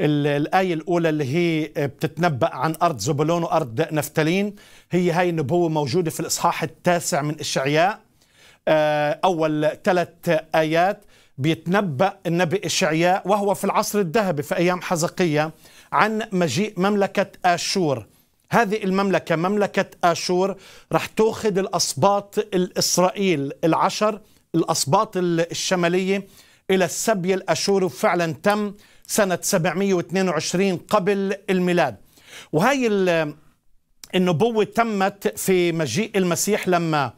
الآية الأولى اللي هي آه، بتتنبأ عن أرض زبولون وأرض نفتالين هي هاي النبوة موجودة في الإصحاح التاسع من إشعياء آه، أول ثلاث آيات بيتنبأ النبي إشعياء وهو في العصر الذهبي في أيام حزقية عن مجيء مملكة آشور هذه المملكة مملكة آشور رح تأخذ الأسباط الإسرائيل العشر الأسباط الشمالية إلى السبي الأشوري وفعلا تم سنة 722 قبل الميلاد وهي النبوة تمت في مجيء المسيح لما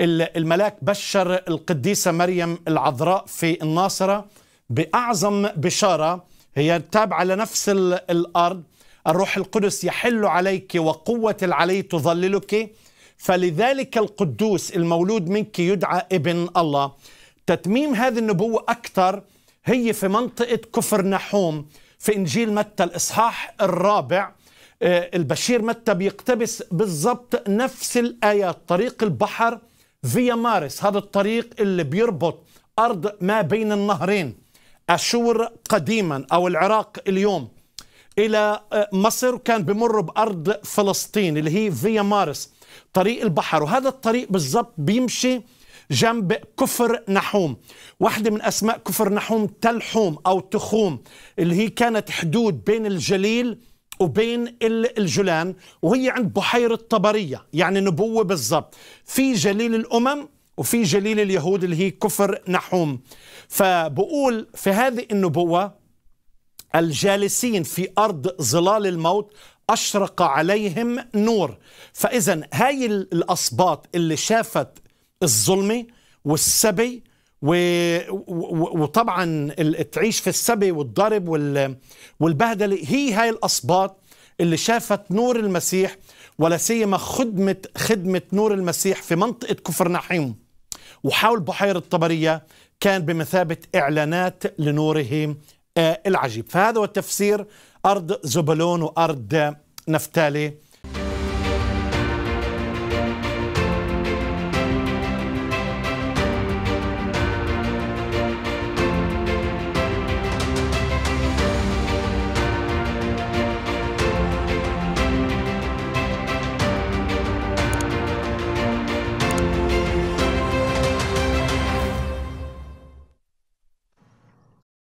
الملاك بشر القديسة مريم العذراء في الناصرة بأعظم بشارة هي تابعة لنفس الأرض الروح القدس يحل عليك وقوة العلي تظللك فلذلك القدوس المولود منك يدعى ابن الله تتميم هذه النبوة أكثر هي في منطقة كفر نحوم في إنجيل متى الإصحاح الرابع آه، البشير متى بيقتبس بالضبط نفس الآيات طريق البحر فيا مارس هذا الطريق اللي بيربط أرض ما بين النهرين أشور قديما أو العراق اليوم إلى آه، مصر كان بمر بأرض فلسطين اللي هي فيا مارس طريق البحر وهذا الطريق بالضبط بيمشي جنب كفر نحوم واحدة من أسماء كفر نحوم تلحوم أو تخوم اللي هي كانت حدود بين الجليل وبين الجولان وهي عند بحيرة طبرية يعني نبوة بالضبط في جليل الأمم وفي جليل اليهود اللي هي كفر نحوم فبقول في هذه النبوة الجالسين في أرض ظلال الموت أشرق عليهم نور فإذا هاي الأصباط اللي شافت الظلمه والسبي و... و... وطبعا تعيش في السبي والضرب وال... والبهدله هي هاي الأصباط اللي شافت نور المسيح ولا سيما خدمه خدمه نور المسيح في منطقه كفر نحيم وحول بحيره طبريه كان بمثابه اعلانات لنوره آه، العجيب فهذا هو التفسير ارض زبلون وارض نفتالي